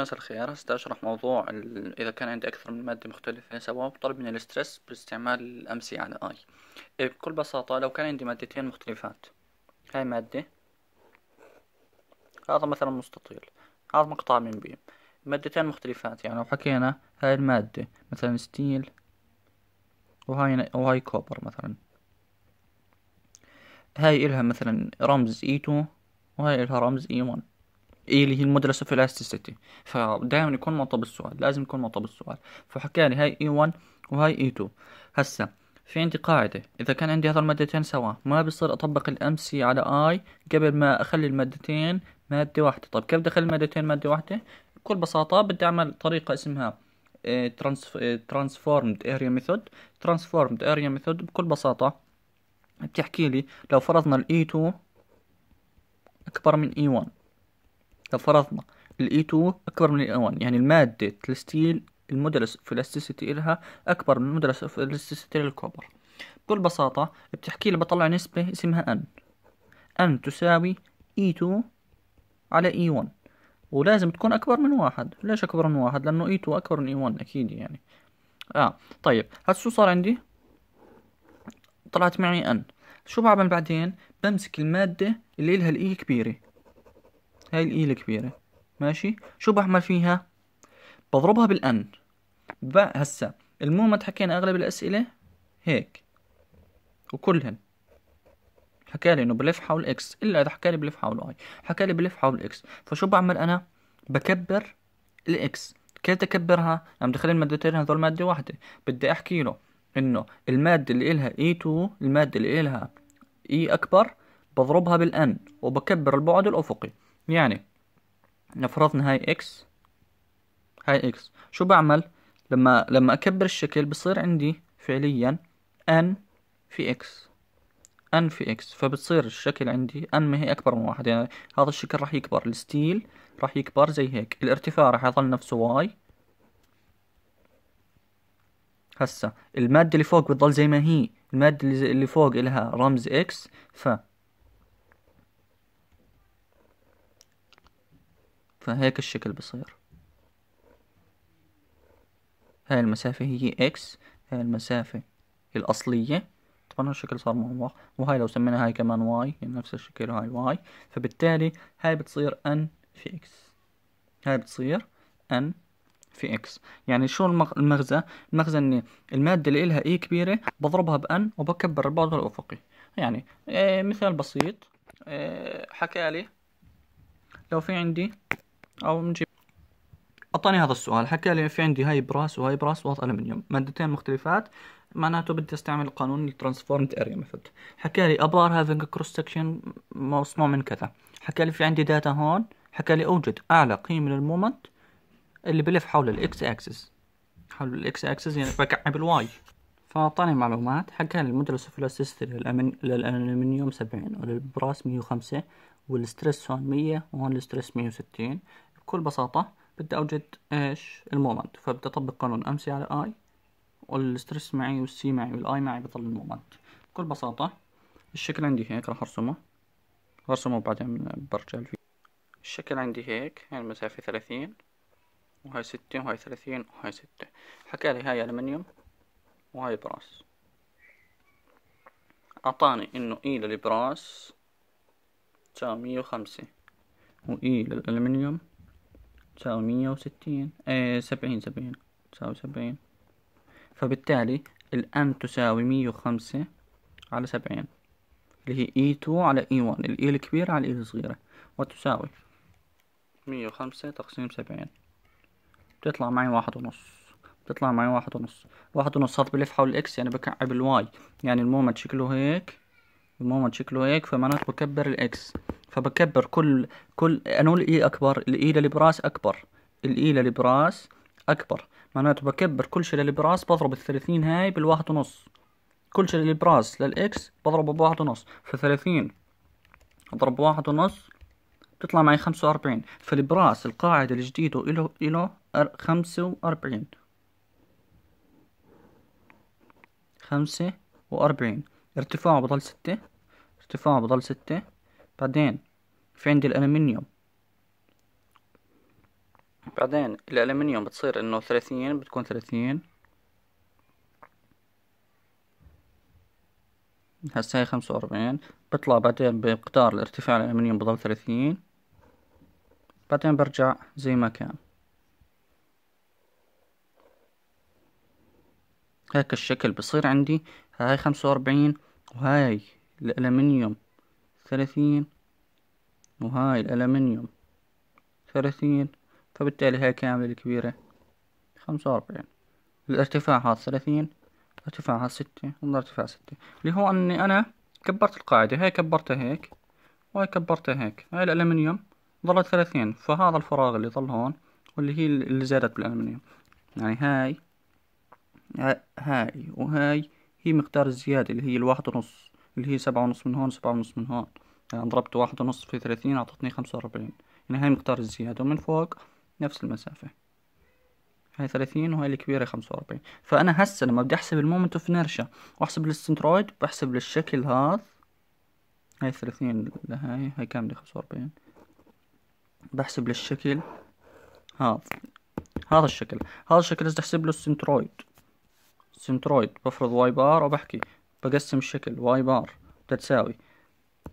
مساء الخير هستشرح موضوع إذا كان عندي أكثر من مادة مختلفة يعني سواء طلب من الاسترس باستعمال الأمثلة على آي إيه، بكل بساطة لو كان عندي مادتين مختلفات هاي مادة هذا مثلا مستطيل هذا مقطع من بي مادتين مختلفات يعني لو حكينا هاي المادة مثلا ستيل وهاي وهاي كوبر مثلا هاي إلها مثلا رمز اي e 2 وهاي إلها رمز اي e 1 ايه اللي هي المدرسه في الاستيستي فدائما يكون معطى بالسؤال لازم يكون معطى بالسؤال فحكالي هاي اي 1 وهاي اي 2 هسا في عندي قاعدة إذا كان عندي هذا المادتين سوا ما بصير أطبق الام سي على اي قبل ما أخلي المادتين مادة واحدة طب كيف بدي أخلي المادتين مادة واحدة بكل بساطة بدي أعمل طريقة اسمها ترانسفورمد اريا ميثود ترانسفورمد اريا ميثود بكل بساطة بتحكي لي لو فرضنا الاي 2 e أكبر من اي e 1 لو فرضنا الاي 2 e أكبر من الاي 1 e يعني المادة الستيل المودلس في الاستيسيتي لها أكبر من المودلس في الاستيسيتي للكوبر بكل بساطة بتحكي لي بطلع نسبة اسمها ان ان تساوي اي e 2 علي اي E1 ولازم تكون أكبر من واحد ليش أكبر من واحد لانه اي E2 أكبر من اي 1 أكيد يعني آه طيب هسه شو صار عندي طلعت معي ان شو بعمل بعدين بمسك المادة اللي لها الإي كبيرة هاي الاي الكبيرة ماشي شو بعمل فيها بضربها بالان هسا المهم حكينا اغلب الاسئلة هيك وكلهن حكى لي انه بلف حول اكس الا اذا حكى لي بلف حول واي حكى لي بلف حول اكس فشو بعمل انا بكبر الاكس كيف اكبرها عم دخل المادتين هذول ماده واحده بدي احكي له انه الماده اللي الها اي e e2 الماده اللي إلها اي e اكبر بضربها بالان وبكبر البعد الافقي يعني لو فرضنا هاي اكس هاي اكس شو بعمل لما لما اكبر الشكل بصير عندي فعليا ان في اكس ان في اكس فبتصير الشكل عندي ان ما هي اكبر من واحد يعني هذا الشكل راح يكبر الستيل راح يكبر زي هيك الارتفاع راح يظل نفسه واي هسا المادة اللي فوق بتضل زي ما هي المادة اللي فوق إلها رمز اكس ف فهيك الشكل بصير هاي المسافة هي اكس هاي المسافة الأصلية طبعا الشكل صار معوق وهاي لو سمينا هاي كمان واي يعني نفس الشكل هاي واي فبالتالي هاي بتصير ان في اكس هاي بتصير ان في اكس يعني شو المغزى المغزى أن المادة اللي إلها اي e كبيرة بضربها بان وبكبر البعد الأفقي يعني إيه، مثال بسيط إيه، حكالي لو في عندي او نجيب اعطاني هذا السؤال حكى لي في عندي هاي براس وهاي براس وهذا المنيوم مادتين مختلفات معناته بدي استعمل قانون الترانسفورمد اريا ميثود حكى لي ابار هافينج كروس سكشن مصنوع من كذا حكى لي في عندي داتا هون حكى لي اوجد اعلى قيمه للمومنت اللي بلف حول الاكس اكسس حول الاكس اكسس يعني بكعب الواي فاعطاني معلومات حكى لي المدرسة الفلاستيستي للألمنيوم سبعين وللبراس مية وخمسة والستريس هون مية وهون الستريس مية وستين بكل بساطة بدي أوجد إيش المومنت فبدي أطبق قانون أمسي على آي والستريس معي والسي معي والآي معي بطل المومنت بكل بساطة الشكل عندي هيك راح أرسمه أرسمه وبعدين برجع الفيديو الشكل عندي هيك يعني هاي المسافة ثلاثين وهاي ستة وهاي ثلاثين وهاي ستة حكالي هاي ألمنيوم وهاي براس أعطاني إنه إي e للبراس تساوي مية وخمسة وإي e للألمنيوم تساوي مية وستين ايه سبعين سبعين تساوي سبعين فبالتالي الآن تساوي مية وخمسة على سبعين اللي هي اي e تو على اي وان الاي الكبيرة على الاي e الصغيرة وتساوي مية وخمسة تقسيم سبعين بتطلع معي واحد ونص بتطلع معي واحد ونص واحد ونص هذا بلف حول الاكس يعني بكعب الواي يعني المومنت شكله هيك المومنت شكله هيك فمعناته بكبر الاكس فبكبر كل كل انا الاي اكبر الاي للبراس براس اكبر الاي للبراس براس اكبر معناته بكبر كل شيء للبراس براس بضرب الثلاثين هاي بالواحد ونص كل شيء للبراس براس للاكس بضربه بواحد ونص فثلاثين اضرب واحد ونص بتطلع معي خمسة واربعين فالبراس القاعدة الجديدة إله إله خمسة واربعين خمسة واربعين ارتفاعه بضل ستة ارتفاعه بضل ستة بعدين في عندي الألمنيوم بعدين الألمنيوم بتصير إنه ثلاثين بتكون ثلاثين هسه هي خمسة وأربعين بطلع بعدين بمقدار الارتفاع الألمنيوم بضل ثلاثين بعدين برجع زي ما كان هيك الشكل بصير عندي هاي خمسة وأربعين وهاي الألمنيوم ثلاثين وهاي الألمنيوم ثلاثين فبالتالي هاي كاملة الكبيرة خمسة وأربعين الارتفاع هذا ثلاثين ارتفاع هذا ستة ارتفاع ستة اللي هو أني أنا كبرت القاعدة هاي كبرتها هيك وهاي كبرتها هيك هاي الألمنيوم ظلت ثلاثين فهذا الفراغ اللي ظل هون واللي هي اللي زادت بالألمنيوم يعني هاي هاي وهاي هي مقدار الزيادة اللي هي الواحد ونص اللي هي سبعة ونص من هون سبعة ونص من هون يعني ضربت واحد ونص في ثلاثين أعطتني خمسة وأربعين يعني هاي مقدار الزيادة ومن فوق نفس المسافة هاي ثلاثين وهاي الكبيرة خمسة وأربعين فأنا هسه لما بدي أحسب المومنت اوف نيرشا وأحسب السنترويد بحسب للشكل هذا هاي ثلاثين لهاي هاي كاملة خمسة وأربعين بحسب للشكل هذا هذا الشكل هذا الشكل بدي أحسب له السنترويد سنترويد بفرض واي بار وبحكي بقسم الشكل واي بار بتساوي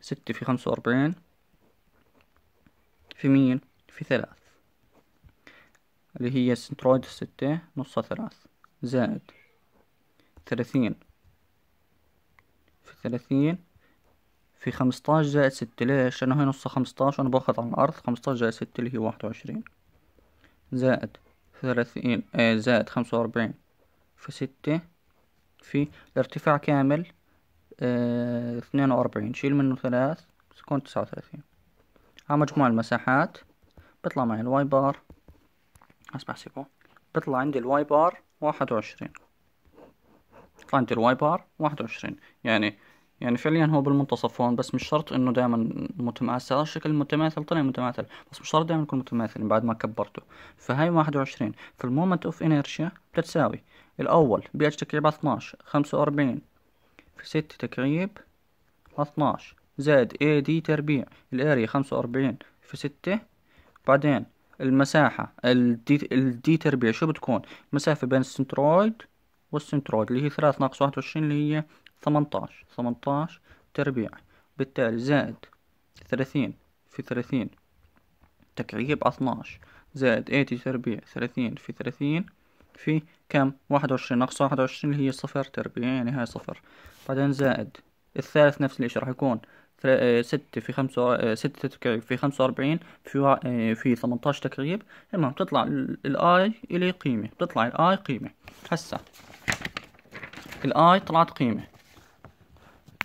ستة في خمسة وأربعين في مين في ثلاث اللي هي سنترويد الستة نصها ثلاث زائد ثلاثين في ثلاثين في خمسطاش زائد ستة ليش؟ لأنه هي نصها خمسطاش وأنا باخذ على الأرض خمسطاش زائد ستة اللي هي واحد وعشرين زائد ثلاثين آه زائد خمسة وأربعين في ستة في الارتفاع كامل آه، اثنين وأربعين شيل منه ثلاث بس تكون تسعة وثلاثين على مجموع المساحات بطلع معي الواي بار اسمع احسبه بطلع عندي الواي بار واحد وعشرين بطلع عندي الواي بار واحد وعشرين يعني يعني فعليا هو بالمنتصف هون بس مش شرط انه دائما متماثل الشكل متماثل طلع متماثل بس مش شرط دائما يكون متماثل بعد ما كبرته فهاي واحد وعشرين فالمومنت اوف انيرشيا بتساوي الاول بي اتش تكعيبات 12 45 في ست تكعيب اثناش زائد اي دي تربيع الاريا خمسة واربعين في ستة بعدين المساحة الدي, الدي تربيع شو بتكون مسافة بين السنترويد والسنترويد اللي هي ثلاث ناقص واحد وعشرين اللي هي ثمنتاش ثمنتاش تربيع بالتالي زائد ثلاثين في ثلاثين تكعيب اثناش زائد اي دي تربيع ثلاثين في ثلاثين في كم واحد وعشرين ناقص واحد وعشرين اللي هي صفر تربيع يعني هاي صفر بعدين زائد الثالث نفس الاشي راح يكون آه، ستة في خمسة آه، ستة تكعيب في خمسة وأربعين في آه، في ثمنتاش تكعيب المهم بتطلع الآي إلي قيمة بتطلع الآي قيمة هسا الآي طلعت قيمة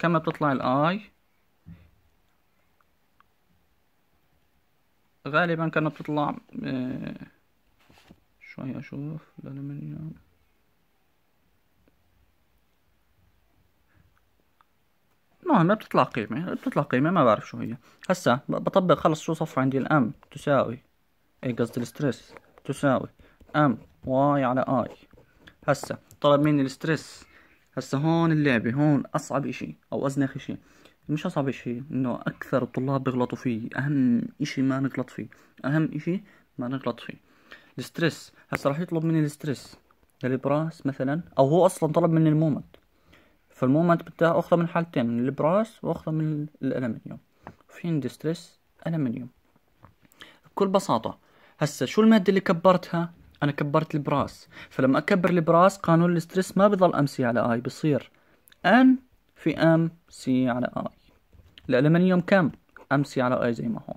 كم بتطلع الآي غالبا كانت بتطلع راي اشوف الالمنيوم المهم بتطلع قيمة بتطلع قيمة ما بعرف شو هي هسا بطبق خلص شو صفر عندي الام تساوي اي قصدي الستريس تساوي ام واي على اي هسا طلب مني الستريس هسا هون اللعبة هون اصعب اشي او ازنخ اشي مش اصعب اشي انه اكثر الطلاب بيغلطوا فيه اهم اشي ما نغلط فيه اهم اشي ما نغلط فيه الستريس هسه راح يطلب مني الستريس للبراس مثلا او هو اصلا طلب مني المومنت فالمومنت بدها اخذه من حالتين من البراس واخذه من الالمنيوم في عندي ستريس المنيوم بكل بساطة هسه شو المادة اللي كبرتها انا كبرت البراس فلما اكبر البراس قانون الستريس ما بضل ام سي على اي بصير ان في ام سي على اي الالمنيوم كم ام سي على اي زي ما هو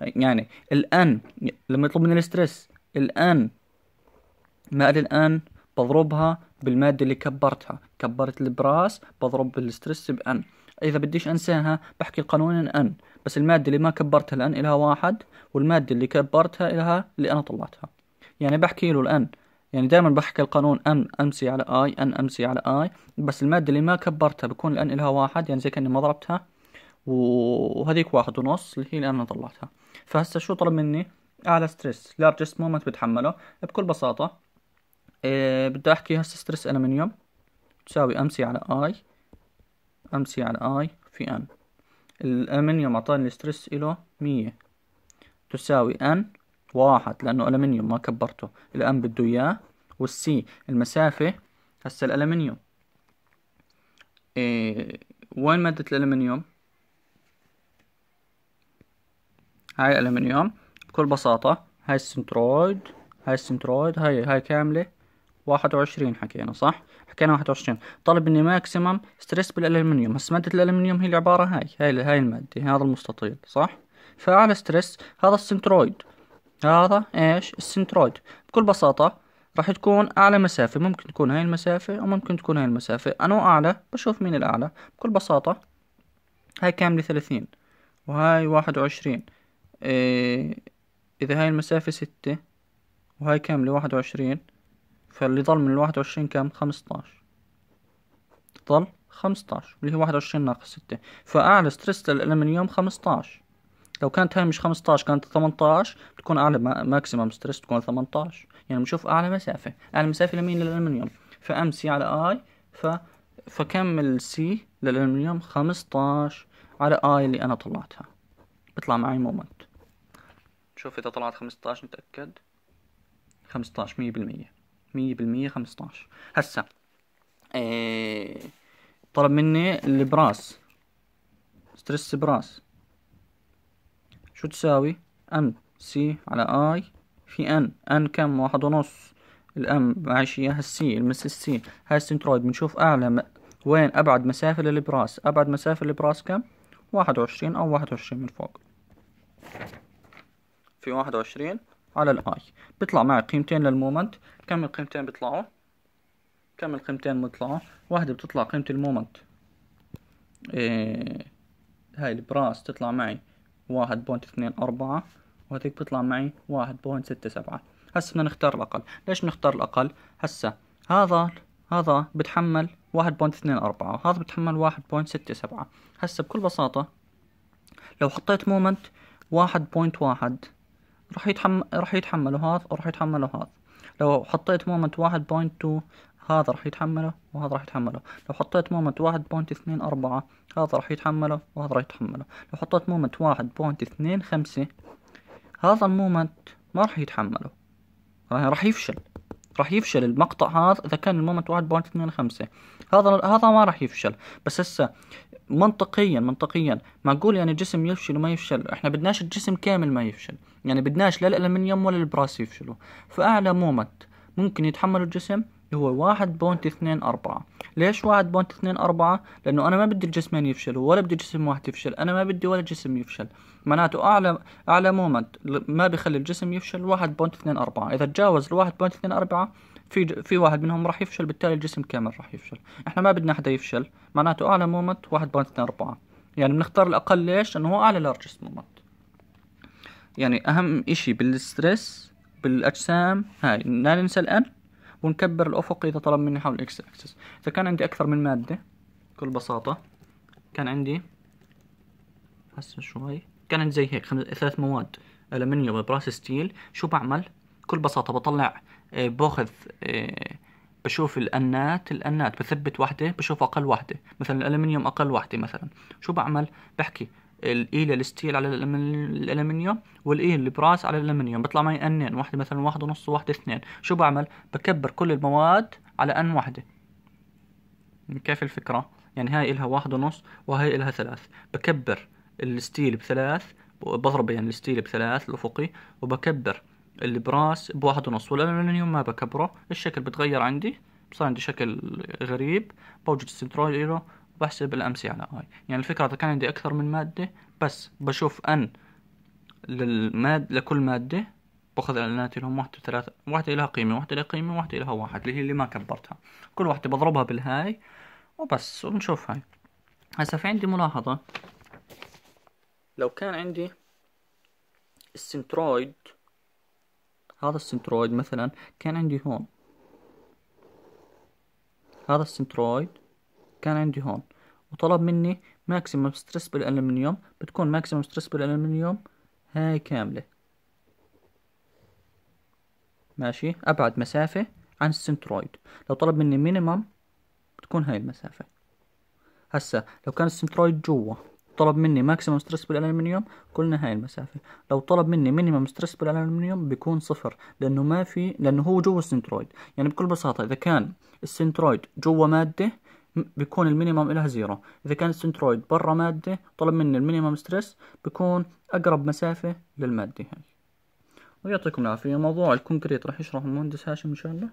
يعني الان لما يطلب مني الستريس الآن ما الآن بضربها بالمادة اللي كبرتها كبرت البراس بضرب بالستريس بأن إذا بديش أنساها بحكي قانون أن بس المادة اللي ما كبرتها الآن إلها واحد والمادة اللي كبرتها إلها اللي أنا طلعتها يعني بحكي له الآن يعني دائما بحكي القانون أن أمسي على آي أن أمسي على آي بس المادة اللي ما كبرتها بكون الآن إلها واحد يعني زي كأني ما ضربتها وهذيك واحد ونص اللي هي الآن أنا طلعتها فهسه شو طلب مني اعلى ستريس لارجست مومنت بتحمله بكل بساطه إيه بدي احكي هسه ستريس الومنيوم تساوي ام سي على اي ام سي على اي في ان الالومنيوم اعطاني الستريس له مية تساوي ان واحد لانه الومنيوم ما كبرته الان بده اياه والسي المسافه هسه الالومنيوم إيه وين ماده الالومنيوم هاي الالومنيوم بكل بساطة هاي السنترويد هاي السنترويد هاي هاي كاملة واحد وعشرين حكينا صح حكينا واحد وعشرين طلب مني ماكسيمم ستريس بالألمنيوم هسا مادة الألمنيوم هي العبارة هاي هاي هاي المادة هذا المستطيل صح فأعلى ستريس هذا السنترويد هذا ايش السنترويد بكل بساطة راح تكون أعلى مسافة ممكن تكون هاي المسافة وممكن تكون هاي المسافة أنا أعلى بشوف مين الأعلى بكل بساطة هاي كاملة ثلاثين وهاي واحد وعشرين إيه، إذا هاي المسافة ستة وهاي كاملة واحد وعشرين فاللي ضل من الواحد وعشرين كام خمسطاش ضل خمسطاش اللي هي واحد وعشرين ناقص ستة فأعلى ستريس للألمنيوم خمسطاش لو كانت هاي مش خمسطاش كانت ثمنطاش بتكون أعلى ماكسيمم ستريس بتكون ثمنطاش يعني بنشوف أعلى مسافة أعلى مسافة لمين للألمنيوم فأم سي على آي ف فكمل سي للألمنيوم خمسطاش على آي اللي أنا طلعتها بيطلع معي مومنت شوف اذا طلعت خمسطاش نتأكد خمسطاش مية بالمية مية بالمية خمسطاش هسا ايه طلب مني البراس ستريس براس شو تساوي ان سي على اي في ان ان كم واحد ونص الام معيش اياها السي المس السي هاي السنترويد بنشوف اعلى م... وين ابعد مسافة للبراس ابعد مسافة للبراس كم واحد وعشرين او واحد وعشرين من فوق في واحد وعشرين على الاي بيطلع معي قيمتين للمومنت كم القيمتين بيطلعوا كم القيمتين بيطلعوا واحدة بتطلع قيمة المومنت إيه هاي البراس تطلع معي واحد اثنين أربعة وهذيك بتطلع معي واحد بوينت ستة سبعة هسا بدنا نختار الأقل ليش بنختار الأقل هسا هذا هذا بتحمل واحد بوينت اثنين أربعة وهذا بتحمل واحد بوينت ستة سبعة هسا بكل بساطة لو حطيت مومنت واحد واحد راح يتحمل راح يتحمله هذا وراح يتحمله هذا لو حطيت مومنت واحد بوينت تو هذا راح يتحمله وهذا راح يتحمله لو حطيت مومنت واحد بوينت اثنين أربعة هذا راح يتحمله وهذا راح يتحمله لو حطيت مومنت واحد بوينت اثنين خمسة هذا المومنت ما راح يتحمله يعني راح يفشل راح يفشل المقطع هذا اذا كان المومنت 1.25 هذا هذا ما راح يفشل بس هسه منطقيا منطقيا معقول يعني الجسم يفشل وما يفشل احنا بدناش الجسم كامل ما يفشل يعني بدناش لا الالمنيوم ولا البراس يفشلوا فاعلى مومنت ممكن يتحمله الجسم اللي هو واحد بونت اثنين أربعة ليش واحد بونت اثنين أربعة لأنه أنا ما بدي الجسمين يفشلوا ولا بدي جسم واحد يفشل أنا ما بدي ولا جسم يفشل معناته أعلى أعلى مومنت ما بخلي الجسم يفشل واحد بونت اثنين أربعة إذا تجاوز الواحد بونت اثنين أربعة في في واحد منهم راح يفشل بالتالي الجسم كامل راح يفشل احنا ما بدنا حدا يفشل معناته اعلى مومنت واحد بونت اثنين اربعة يعني بنختار الاقل ليش لانه هو اعلى لارجست مومنت يعني اهم اشي بالستريس بالاجسام هاي لا ننسى الان ونكبر الأفق إذا طلب مني حول الإكس أكسس إذا كان عندي أكثر من مادة بكل بساطة كان عندي هسه شوي كان عندي زي هيك خمس... ثلاث مواد ألمنيوم وبراس ستيل شو بعمل بكل بساطة بطلع آه، باخذ آه، بشوف الأنات الأنات بثبت وحدة بشوف أقل وحدة مثلا الألمنيوم أقل وحدة مثلا شو بعمل بحكي الايل e الستيل على الالمنيوم والايل e البراس على الالمنيوم بيطلع معي انين واحدة مثلا واحد ونص وواحدة اثنين شو بعمل بكبر كل المواد على ان واحدة يعني كيف الفكرة يعني هاي إلها واحد ونص وهاي إلها ثلاث بكبر الستيل بثلاث بضرب يعني الستيل بثلاث الأفقي وبكبر البراس بواحد ونص والألمنيوم ما بكبره الشكل بتغير عندي بصير عندي شكل غريب بوجد السنترويد بحسب الأمسية على اي يعني الفكرة إذا كان عندي أكثر من مادة بس بشوف أن للماد لكل مادة باخذ الاناتي لهم واحدة ثلاثة واحدة لها قيمة واحدة لها قيمة واحدة لها واحد اللي هي اللي ما كبرتها كل واحدة بضربها بالهاي وبس ونشوف هاي هسا في عندي ملاحظة لو كان عندي السنترويد هذا السنترويد مثلا كان عندي هون هذا السنترويد كان عندي هون وطلب مني ماكسيمم ستريس بالالمنيوم بتكون ماكسيمم ستريس بالالمنيوم هاي كاملة ماشي أبعد مسافة عن السنترويد لو طلب مني مينيمم بتكون هاي المسافة هسا لو كان السنترويد جوا طلب مني ماكسيمم ستريس بالالمنيوم قلنا هاي المسافة لو طلب مني مينيمم ستريس بالالمنيوم بيكون صفر لأنه ما في لأنه هو جوا السنترويد يعني بكل بساطة إذا كان السنترويد جوا مادة بيكون المينيمم إلها زيرو إذا كان السنترويد برا مادة طلب مني المينيمم ستريس بيكون أقرب مسافة للمادة هاي ويعطيكم العافية موضوع الكونكريت راح يشرحه المهندس هاشم إن شاء الله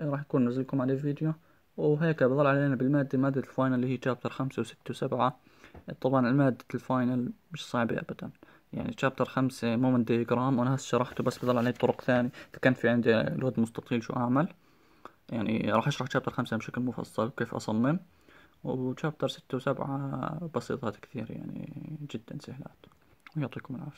إيه، راح يكون نزلكم عليه فيديو وهيك بظل علينا بالمادة مادة الفاينل اللي هي شابتر خمسة وستة وسبعة طبعا المادة الفاينل مش صعبة أبدا يعني شابتر خمسة مومنت ديجرام وأنا هسه شرحته بس بظل عليه طرق ثانية إذا كان في عندي لود مستطيل شو أعمل يعني راح أشرح شابتر خمسة بشكل مفصل كيف أصمم وشابتر ستة وسبعة بسيطات كثير يعني جدا سهلات ويعطيكم العافية